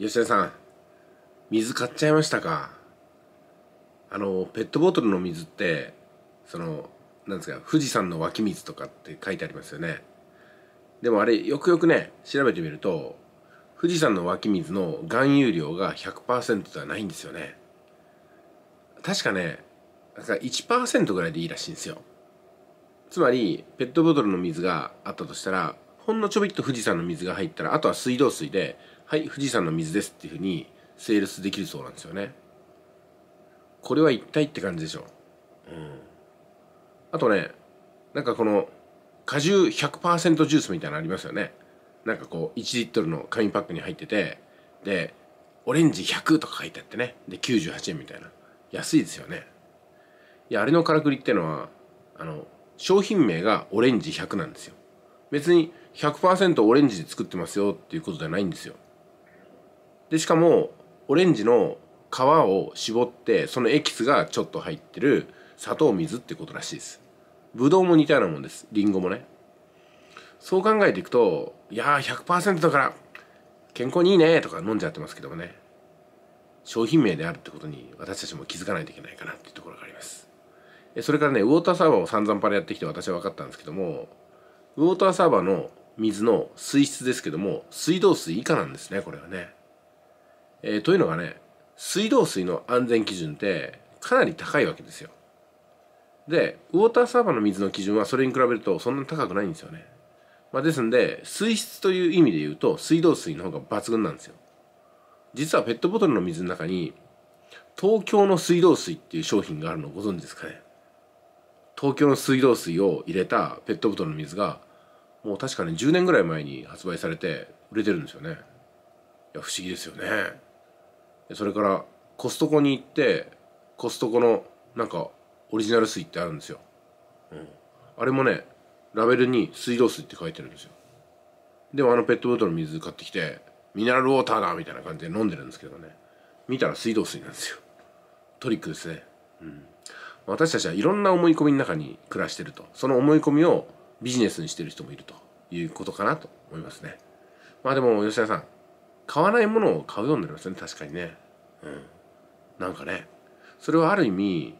吉田さん水買っちゃいましたかあのペットボトルの水ってそのなんですか富士山の湧き水とかって書いてありますよねでもあれよくよくね調べてみると富士山の湧き水の含有量が100%ではないんですよね確かねか1%ぐらいでいいらしいんですよつまりペットボトルの水があったとしたらほんのちょびっと富士山の水が入ったらあとは水道水ではい富士山の水です」っていうふうにセールスできるそうなんですよねこれは一体って感じでしょう、うん、あとねなんかこの果汁100%ジュースみたいなのありますよねなんかこう1リットルの紙パックに入っててでオレンジ100とか書いてあってねで98円みたいな安いですよねいやあれのからくりってのはあの商品名がオレンジ100なんですよ別に100%オレンジで作ってますよっていうことじゃないんですよでしかもオレンジの皮を絞ってそのエキスがちょっと入ってる砂糖水ってことらしいですぶどうも似たようなもんですりんごもねそう考えていくといやー100%だから健康にいいねとか飲んじゃってますけどもね商品名であるってことに私たちも気づかないといけないかなっていうところがありますそれからねウォーターサーバーを散々パラやってきて私は分かったんですけどもウォーターサーバーの水の水質ですけども水道水以下なんですねこれはねえー、というのがね水道水の安全基準ってかなり高いわけですよでウォーターサーバーの水の基準はそれに比べるとそんなに高くないんですよね、まあ、ですんで水質という意味で言うと水道水の方が抜群なんですよ実はペットボトルの水の中に東京の水道水っていう商品があるのご存知ですかね東京の水道水を入れたペットボトルの水がもう確かね10年ぐらい前に発売されて売れてるんですよねいや不思議ですよねそれからコストコに行ってコストコのなんかオリジナル水ってあるんですよ、うん、あれもねラベルに水道水って書いてるんですよでもあのペットボトルの水買ってきてミネラルウォーターだみたいな感じで飲んでるんですけどね見たら水道水なんですよトリックですね、うん、私たちはいろんな思い込みの中に暮らしてるとその思い込みをビジネスにしてる人もいるということかなと思いますねまあでも吉田さん買わないものを買うようになりますね確かにね、うん、なんかねそれはある意味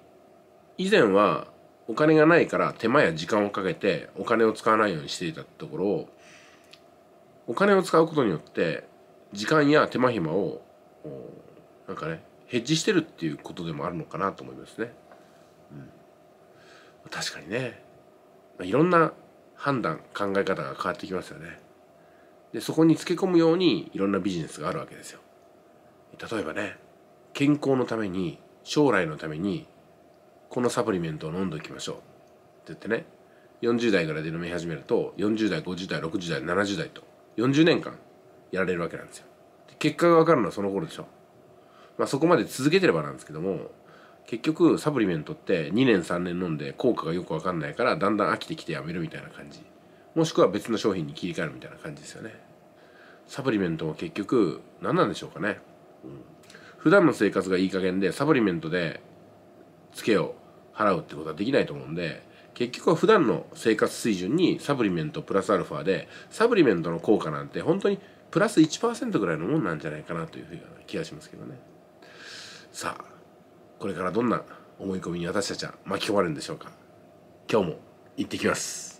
以前はお金がないから手間や時間をかけてお金を使わないようにしていたところをお金を使うことによって時間や手間暇をなんかねヘッジしてるっていうことでもあるのかなと思いますね。うん、確かにねいろんな判断考え方が変わってきますよね。でそこにつけ込むようにいろんなビジネスがあるわけですよ例えばね健康のために将来のためにこのサプリメントを飲んでおきましょうって言ってね40代からで飲み始めると40代50代60代70代と40年間やられるわけなんですよ結果が分かるのはその頃でしょ、まあ、そこまで続けてればなんですけども結局サプリメントって2年3年飲んで効果がよく分かんないからだんだん飽きてきてやめるみたいな感じもしくは別の商品に切り替えるみたいな感じですよねサプリメントも結局何なんでしょうかね、うん、普段の生活がいい加減でサプリメントでツケを払うってことはできないと思うんで結局は普段の生活水準にサプリメントプラスアルファでサプリメントの効果なんて本当にプラス1%ぐらいのもんなんじゃないかなというふうな気がしますけどねさあこれからどんな思い込みに私たちは巻き込まれるんでしょうか今日も行ってきます